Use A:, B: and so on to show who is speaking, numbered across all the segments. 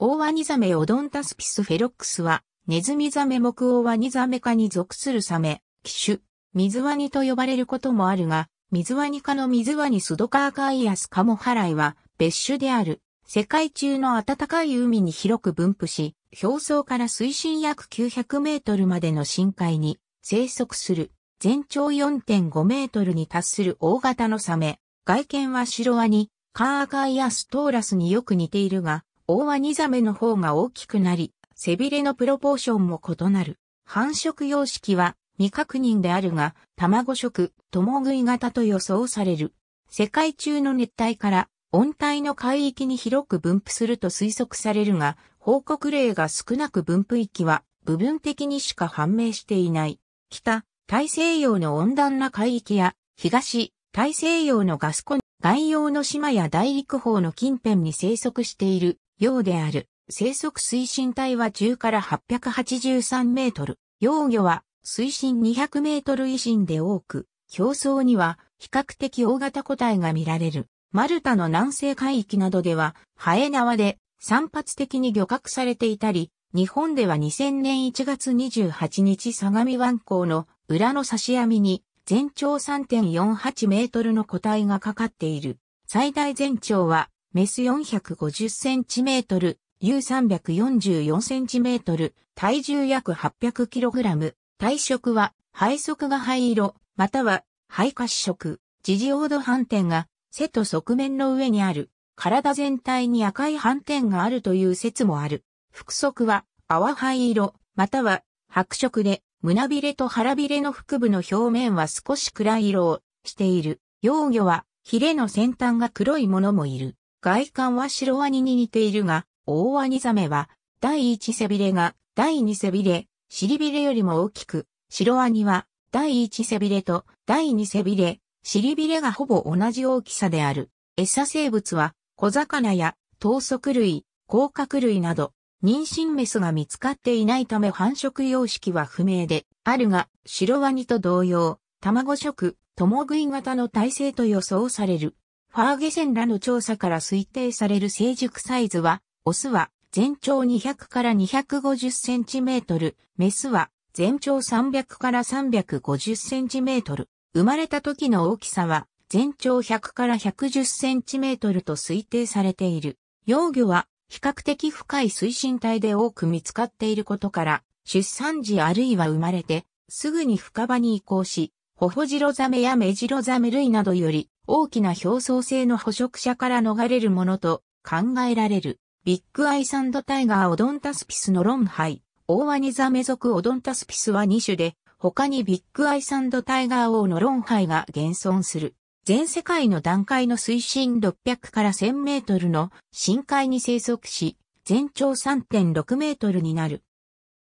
A: オオワニザメオドンタスピスフェロックスは、ネズミザメ目オオワニザメ科に属するサメ、機種、水ワニと呼ばれることもあるが、水ワニ科の水ワニスドカーカイアスカモハライは別種である。世界中の暖かい海に広く分布し、表層から水深約900メートルまでの深海に生息する。全長4.5メートルに達する大型のサメ。外見は白ワニ、カーカイアストーラスによく似ているが、大ワニザメの方が大きくなり、背びれのプロポーションも異なる。繁殖様式は未確認であるが、卵食、共食い型と予想される。世界中の熱帯から温帯の海域に広く分布すると推測されるが、報告例が少なく分布域は部分的にしか判明していない。北、大西洋の温暖な海域や、東、大西洋のガスコン、外洋の島や大陸方の近辺に生息している洋である。生息推進体は10から883メートル。幼魚は水深200メートル以深で多く、表層には比較的大型個体が見られる。マルタの南西海域などでは、ハエ縄で散発的に漁獲されていたり、日本では2000年1月28日相模湾港の裏の差し網に全長3.48メートルの個体がかかっている。最大全長はメス 450cm、U344cm、体重約 800kg、体色は、肺側が灰色、または、肺褐色、ジジオード斑点が、背と側面の上にある、体全体に赤い斑点があるという説もある。腹側は、泡灰色、または、白色で、胸びれと腹びれの腹部の表面は少し暗い色をしている。幼魚は、ヒレの先端が黒いものもいる。外観は白ワニに似ているが、大ワニザメは、第一背びれが、第二背びれ、尻びれよりも大きく、白ワニは、第一背びれと、第二背びれ、尻びれがほぼ同じ大きさである。餌生物は、小魚や、頭足類、甲殻類など、妊娠メスが見つかっていないため繁殖様式は不明で、あるが、白ワニと同様、卵食、共食い型の体制と予想される。ファーゲセンらの調査から推定される成熟サイズは、オスは全長200から250センチメートル、メスは全長300から350センチメートル。生まれた時の大きさは全長100から110センチメートルと推定されている。幼魚は比較的深い水深帯で多く見つかっていることから、出産時あるいは生まれて、すぐに深場に移行し、ホホジロザメやメジロザメ類などより大きな表層性の捕食者から逃れるものと考えられる。ビッグアイサンドタイガーオドンタスピスの論杯、オオワニザメ属オドンタスピスは2種で、他にビッグアイサンドタイガー王の論イが現存する。全世界の段階の水深600から1000メートルの深海に生息し、全長3.6メートルになる。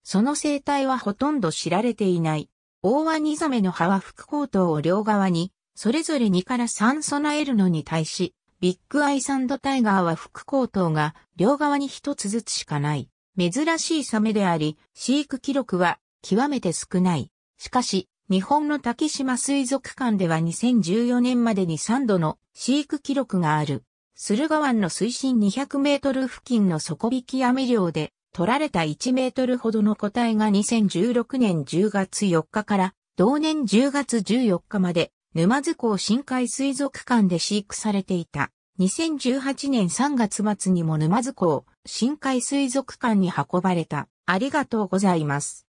A: その生態はほとんど知られていない。オオワニザメの葉は副高頭を両側にそれぞれ2から3備えるのに対し、ビッグアイサンドタイガーは副高頭が両側に一つずつしかない。珍しいサメであり、飼育記録は極めて少ない。しかし、日本の竹島水族館では2014年までに3度の飼育記録がある。駿河湾の水深200メートル付近の底引き網漁で取られた1メートルほどの個体が2016年10月4日から同年10月14日まで沼津港深海水族館で飼育されていた。2018年3月末にも沼津港深海水族館に運ばれた。ありがとうございます。